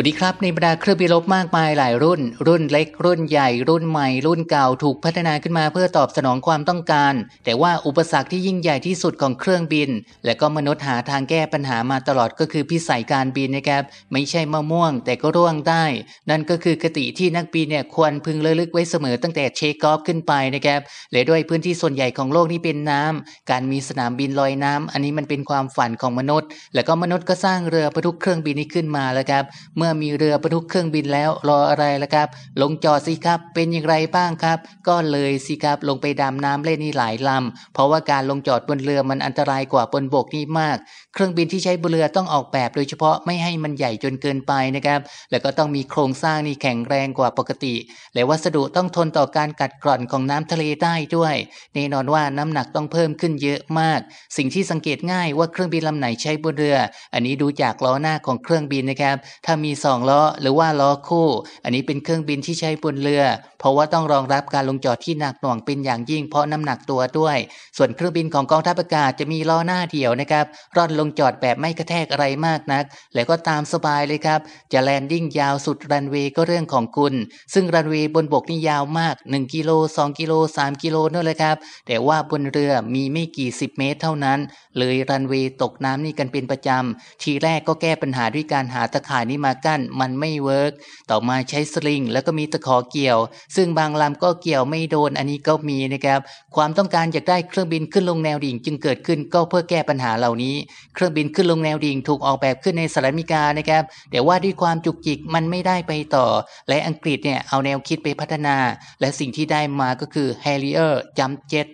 วัสดีครับ ในบรรดาเครื่องบินลบมากมายหลายรุ่น รุ่นเล็ก รุ่นใหญ่รุ่นใหม่รุ่นเก่าถูกพัฒนาขึ้นมาเพื่อตอบสนองความต้องการ แต่ว่าอุปสรรคที่ยิ่งใหญ่ที่สุดของ เครื่องบิน และก็มนุษย์หาทางแก้ปัญหามาตลอดก็คือพิสัยการบินนะครับไม่ใช่มะม่วงแต่ก็ร่วงได้ นั่นก็คือคติที่นักบินเนี่ยควรพึงระลึกไว้เสมอ ตั้งแต่เชคออฟขึ้นไปนะครับและด้วยพื้นที่ส่วนใหญ่ของโลกนี้เป็นน้ำ การมีสนามบินลอยน้ำ อันนี้มันเป็นความฝันของมนุษย์ และก็มนุษย์ก็สร้างเรือปรทุกเครื่องบินนี้ขึ้นมาแล้วครับเมื่อมื่อมีเรือบรรทุกเครื่องบินแล้วรออะไรล่ะครับ ลงจอดสิครับ เป็นอย่างไรบ้างครับ ก็เลยสิครับ ลงไปดำน้ำเล่นนี่หลายลำ เพราะว่าการลงจอดบนเรือมันอันตรายกว่าบนบกนี่มาก เครื่องบินที่ใช้บนเรือต้องออกแบบ โดยเฉพาะไม่ให้มันใหญ่จนเกินไปนะครับ แล้วก็ต้องมีโครงสร้างนี่แข็งแรงกว่าปกติ และวัสดุต้องทนต่อการกัดกร่อนของน้ำทะเลได้ด้วย แน่นอนว่าน้ำหนักต้องเพิ่มขึ้นเยอะมาก สิ่งที่สังเกตง่ายว่าเครื่องบินลำไหนใช้บนเรือ อันนี้ดูจากล้อหน้าของเครื่องบินนะครับ ถ้ามีมีสองล้อ หรือว่า ล้อ คู่ อันนี้เป็นเครื่องบินที่ใช้บนเรือ เพราะว่าต้องรองรับการลงจอดที่หนักหน่วงเป็นอย่างยิ่งเพราะน้ำหนักตัวด้วย ส่วนเครื่องบินของกอง ทัพอากาศจะมี ล้อ หน้าเดี่ยว นะครับ ร่อน ลงจอดแบบไม่กระแทกอะไรมากนัก แล้วก็ตาม สบายเลยครับจะแลนดิ้งยาวสุดรันเวย์ก็เรื่องของคุณ ซึ่งรันเวย์บนบกนี่ยาวมาก1กิโล2กิโล 3 กิโลนั่นเลยครับแต่ว่าบนเรือมีไม่กี่10เมตรเท่านั้นเลยรันเวย์ตกน้ำนี่กันเป็นประจำทีแรกก็แก้ปัญหาด้วยการหาตะข่ายนี่มากั้นมันไม่เวิร์กต่อมาใช้สลิงแล้วก็มีตะขอเกี่ยว ซึ่งบางลำก็เกี่ยวไม่โดน อันนี้ก็มีนะครับ ความต้องการอยากได้เครื่องบินขึ้นลงแนวดิ่งจึงเกิดขึ้นก็เพื่อแก้ปัญหาเหล่านี้ เครื่องบินขึ้นลงแนวดิ่งถูกออกแบบขึ้นในสหรัฐอเมริกานะครับแต่ว่าด้วยความจุกจิกมันไม่ได้ไปต่อ และอังกฤษเนี่ยเอาแนวคิดไปพัฒนา และสิ่งที่ได้มาก็คือ Harrier Jump Jet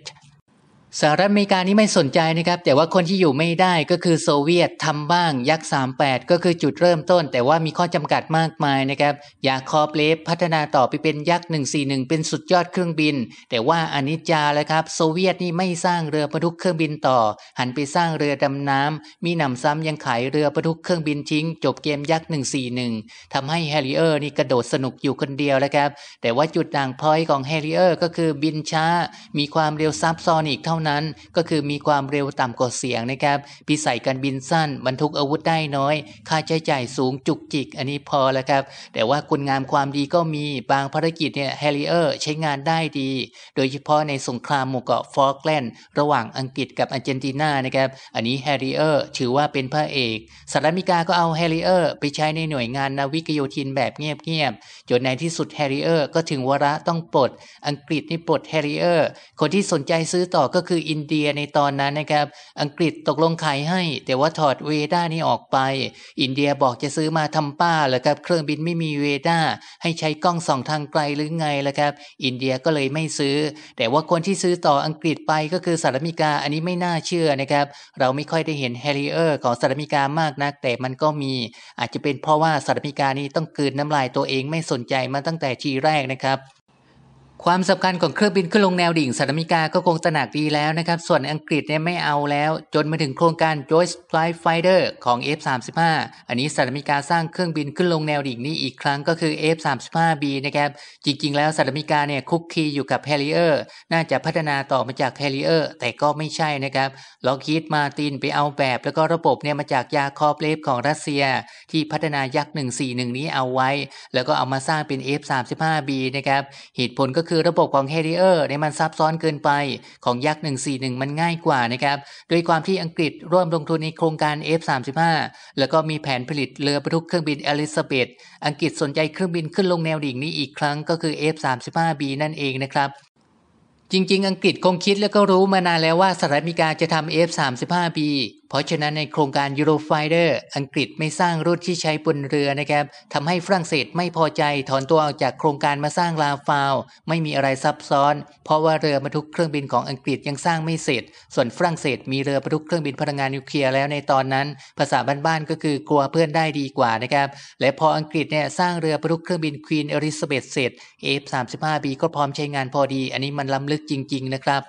สหรัฐอเมริกานี่ไม่สนใจนะครับแต่ว่าคนที่อยู่ไม่ได้ก็คือโซเวียตทำบ้างยักษ์38 ก็คือจุดเริ่มต้น แต่ว่ามีข้อจำกัดมากมายนะครับยาคอบเลฟพัฒนาต่อไปเป็นยักษ์141 เป็นสุดยอดเครื่องบิน แต่ว่าอนิจจาแล้วครับโซเวียตนี่ไม่สร้างเรือบรรทุกเครื่องบินต่อ หันไปสร้างเรือดำน้ำ มีหนำซ้ำยังขายเรือบรรทุกเครื่องบินทิ้งจบเกมยักษ์141 ทำให้แฮรริเออร์นี่กระโดดสนุกอยู่คนเดียวแล้วครับแต่ว่าจุดด่างพ้อยของแฮรริเออร์ ก็คือบินช้ามีความเร็วซับซ้อนอีกเท่านั้นก็คือมีความเร็วต่ำกว่าเสียงนะครับ พิสัยการบินสั้นบรรทุกอาวุธได้น้อย ค่าใช้จ่ายสูงจุกจิก อันนี้พอแล้วครับ แต่ว่าคุณงามความดีก็มีบางภารกิจเนี่ยแฮร์ริเออร์ใช้งานได้ดี โดยเฉพาะในสงครามหมู่เกาะฟอกแลนด์ระหว่างอังกฤษกับอาร์เจนตินานะครับ อันนี้แฮร์ริเออร์ ถือว่าเป็นพระเอกสหรัฐอเมริกาก็เอาแฮร์ริเออร์ ไปใช้ในหน่วยงานนาวิกโยธินแบบเงียบๆจนในที่สุดแฮร์ริเออร์ก็ถึงวาระต้องปลดอังกฤษนี่ปลดแฮร์ริเออร์ คนที่สนใจซื้อต่อก็คือคืออินเดียในตอนนั้นนะครับอังกฤษตกลงขายให้ แต่ว่าถอดเวด้านี่ออกไป อินเดียบอกจะซื้อมาทำป้าเหรอครับเครื่องบินไม่มีเวด้าให้ใช้กล้องส่องทางไกลหรือไงล่ะครับอินเดียก็เลยไม่ซื้อ แต่ว่าคนที่ซื้อต่ออังกฤษไปก็คือสหรัฐอเมริกาอันนี้ไม่น่าเชื่อนะครับเราไม่ค่อยได้เห็นแฮร์ริเออร์ของสหรัฐอเมริกามากนัก แต่มันก็มี อาจจะเป็นเพราะว่าสหรัฐอเมริกานี้ต้องกืนน้ำลายตัวเองไม่สนใจมาตั้งแต่ทีแรกนะครับความสำคัญของเครื่องบินขึ้นลงแนวดิ่งสหรัฐอเมริกา ก็คงตระหนักดีแล้วนะครับ ส่วนอังกฤษเนี่ยไม่เอาแล้ว จนมาถึงโครงการ Joint f l i g h Fighter ของ F35 อันนี้สหรัฐอเมริกาสร้างเครื่องบินขึ้นลงแนวดิ่งนี้อีกครั้งก็คือ F35B นะครับ จริงๆแล้วสหรัฐอเมริกาเนี่ยคุกคีอยู่กับ Harrier น่าจะพัฒนาต่อมาจาก Harrier แต่ก็ไม่ใช่นะครับล็อกฮีดมาตินไปเอาแบบ แล้วก็ระบบเนี่ยมาจากยาคอบปเลฟของรัสเซีย ที่พัฒนายักษ์141 นี้เอาไว้ แล้วก็เอามาสร้างเป็น F35B นะครับเหตุผลก็คือคือระบบของ h ฮ r ิเออเนี่ยมันซับซ้อนเกินไป ของยักษ์ 141 มันง่ายกว่านะครับโดยความที่อังกฤษร่วมลงทุนในโครงการ F35 แล้วก็มีแผนผลิตเรือบรรทุกเครื่องบินอลิซาเบธอังกฤษสนใจเครื่องบินขึ้นลงแนวดิ่งนี้อีกครั้งก็คือ F35B นั่นเองนะครับ จริง ๆ อังกฤษคงคิดแล้วก็รู้มานานแล้วว่าสหรัฐอเมริกาจะทำ F35B เพราะฉะนั้นในโครงการยูโรไฟเดอร์ อังกฤษไม่สร้างรุ่นที่ใช้บนเรือนะครับทำให้ฝรั่งเศสไม่พอใจถอนตัวออกจากโครงการมาสร้างลาฟาวไม่มีอะไรซับซ้อน เพราะว่าเรือบรรทุกเครื่องบินของอังกฤษยังสร้างไม่เสร็จ ส่วนฝรั่งเศสมีเรือบรรทุกเครื่องบินพลังงานนิวเคลียร์แล้วในตอนนั้น ภาษาบ้านๆก็คือกลัวเพื่อนได้ดีกว่านะครับและพออังกฤษเนี่ยสร้างเรือบรรทุกเครื่องบินควีนเอลิซาเบธเสร็จ F35B ก็พร้อมใช้งานพอดี อันนี้มันล้ำลึกจริง ๆนะครับ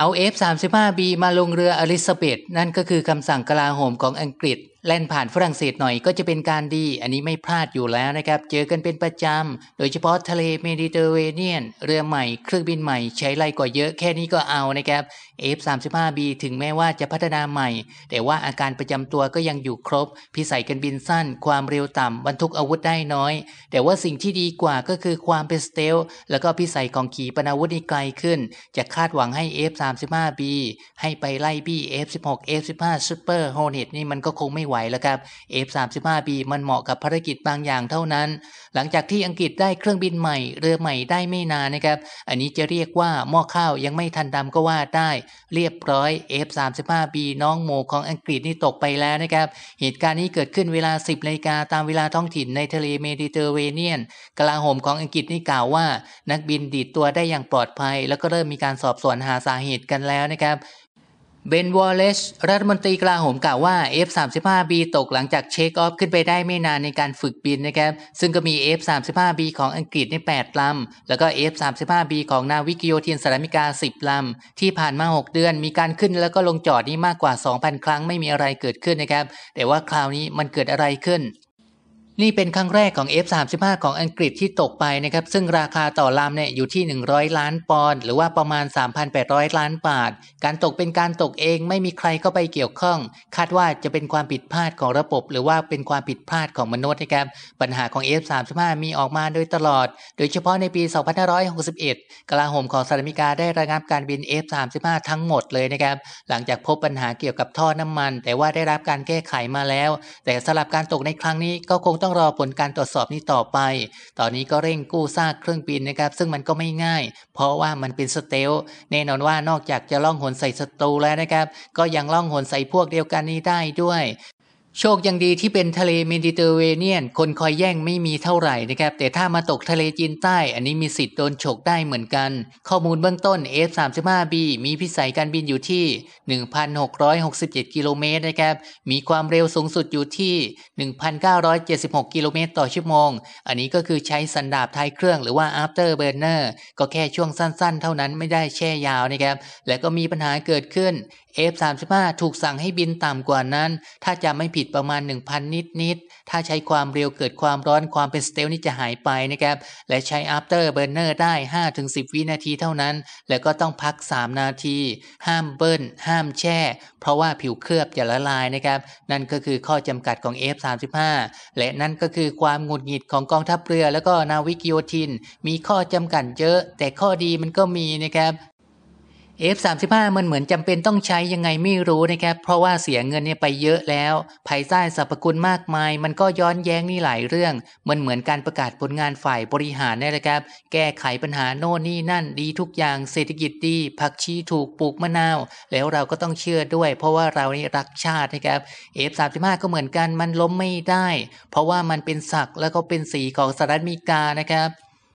เอา F35B มาลงเรืออลิซาเบธนั่นก็คือคำสั่งกลาโหมของอังกฤษแล่นผ่านฝรั่งเศสหน่อยก็จะเป็นการดี อันนี้ไม่พลาดอยู่แล้วนะครับ เจอกันเป็นประจำ โดยเฉพาะทะเลเมดิเตอร์เรเนียน เรือใหม่เครื่องบินใหม่ ใช้ไรกว่าเยอะแค่นี้ก็เอานะครับ F35B ถึงแม้ว่าจะพัฒนาใหม่ แต่ว่าอาการประจำตัวก็ยังอยู่ครบ พิสัยกันบินสั้นความเร็วต่ำบรรทุกอาวุธได้น้อย แต่ว่าสิ่งที่ดีกว่าก็คือความเป็นสเตล แล้วก็พิสัยของขีปนาวุธนี่ไกลขึ้น จะคาดหวังให้ F35B ให้ไปไล่บี้ F16 F15 Super Hornet นี่มันก็คงไม่ไหวแล้วครับ F-35B มันเหมาะกับภารกิจบางอย่างเท่านั้น หลังจากที่อังกฤษได้เครื่องบินใหม่เรือใหม่ได้ไม่นานนะครับ อันนี้จะเรียกว่าหม้อข้าวยังไม่ทันดำก็ว่าได้ เรียบร้อย F-35B น้องโมของอังกฤษนี่ตกไปแล้วนะครับ เหตุการณ์นี้เกิดขึ้นเวลา 10นาฬิกาตามเวลาท้องถิ่นในทะเลเมดิเตอร์เรเนียน กลาโหมของอังกฤษนี่กล่าวว่า นักบินดีดตัวได้อย่างปลอดภัย แล้วก็เริ่มมีการสอบสวนหาสาเหตุกันแล้วนะครับเบน วอลเลชรัฐมนตรีกลาโหมกล่าวว่า F-35B ตกหลังจากเช็คออฟ ขึ้นไปได้ไม่นานในการฝึกบินนะครับ ซึ่งก็มี F-35B ของอังกฤษใน 8 ลำ แล้วก็ F-35B ของนาวิกโยธินสหรัฐอเมริกา 10 ลำ ที่ผ่านมา 6 เดือนมีการขึ้นแล้วก็ลงจอดนี่มากกว่า 2,000 ครั้งไม่มีอะไรเกิดขึ้นนะครับ แต่ว่าคราวนี้มันเกิดอะไรขึ้นนี่เป็นครั้งแรกของ F35 ของอังกฤษที่ตกไปนะครับ ซึ่งราคาต่อลำเนี่ยอยู่ที่ 100 ล้านปอนด์ หรือว่าประมาณ 3,800 ล้านบาท การตกเป็นการตกเอง ไม่มีใครเข้าไปเกี่ยวข้อง คาดว่าจะเป็นความผิดพลาดของระบบ หรือว่าเป็นความผิดพลาดของมนุษย์นะครับ ปัญหาของ F35 มีออกมาโดยตลอด โดยเฉพาะในปี 2561 กลาโหมของสหรัฐอเมริกาได้ระงับการบิน F35 ทั้งหมดเลยนะครับ หลังจากพบปัญหาเกี่ยวกับท่อน้ำมัน แต่ว่าได้รับการแก้ไขมาแล้ว แต่สำหรับการตกในครั้งนี้ก็คงต้ององรอผลการตรวจสอบนี้ต่อไป ตอนนี้ก็เร่งกู้ซากเครื่องบินนะครับ ซึ่งมันก็ไม่ง่าย เพราะว่ามันเป็นสเตล แน่นอนว่านอกจากจะล่องหนใส่ศัตรูแล้วนะครับ ก็ยังล่องหนใส่พวกเดียวกันนี้ได้ด้วยโชคยังดีที่เป็นทะเลเมดิเตอร์เรเนียน คนคอยแย่งไม่มีเท่าไหร่นะครับแต่ถ้ามาตกทะเลจีนใต้ อันนี้มีสิทธิ์โดนฉกได้เหมือนกัน ข้อมูลเบื้องต้น F35B มีพิสัยการบินอยู่ที่ 1,667 กิโลเมตรนะครับมีความเร็วสูงสุดอยู่ที่ 1,976 กิโลเมตรต่อชั่วโมง อันนี้ก็คือใช้สันดาบท้ายเครื่องหรือว่า after burner ก็แค่ช่วงสั้นๆ เท่านั้นไม่ได้แช่ยาวนะครับและก็มีปัญหาเกิดขึ้น F35 ถูกสั่งให้บินต่ำกว่านั้น ถ้าจะไม่ผิดประมาณ 1,000 นิดนิด ถ้าใช้ความเร็วเกิดความร้อนความเป็นสเตลนี่จะหายไปนะครับ และใช้ after burner ได้ 5-10 วินาทีเท่านั้น แล้วก็ต้องพัก 3 นาที ห้ามเบิ้ล ห้ามแช่ เพราะว่าผิวเคลือบจะละลายนะครับ นั่นก็คือข้อจำกัดของ F35 และนั่นก็คือความหงุดหงิดของกองทัพเรือแล้วก็นาวิกโยธิน มีข้อจำกัดเยอะ แต่ข้อดีมันก็มีนะครับ F35 มันเหมือนจำเป็นต้องใช้ยังไงไม่รู้นะครับเพราะว่าเสียเงินเนี่ยไปเยอะแล้วภายใต้สรรพคุณมากมาย มันก็ย้อนแย้งนี่หลายเรื่องมันเหมือนการประกาศผลงานฝ่ายบริหารนี่แหละครับ แก้ไขปัญหาโน่นนี่นั่นดีทุกอย่างเศรษฐกิจดีผักชีถูกปลูกมะนาว แล้วเราก็ต้องเชื่อด้วยเพราะว่าเรานี่รักชาตินะครับ F35 ก็เหมือนกันมันล้มไม่ได้ เพราะว่ามันเป็นศักดิ์แล้วก็เป็นสีของสหรัฐอเมริกานะครับ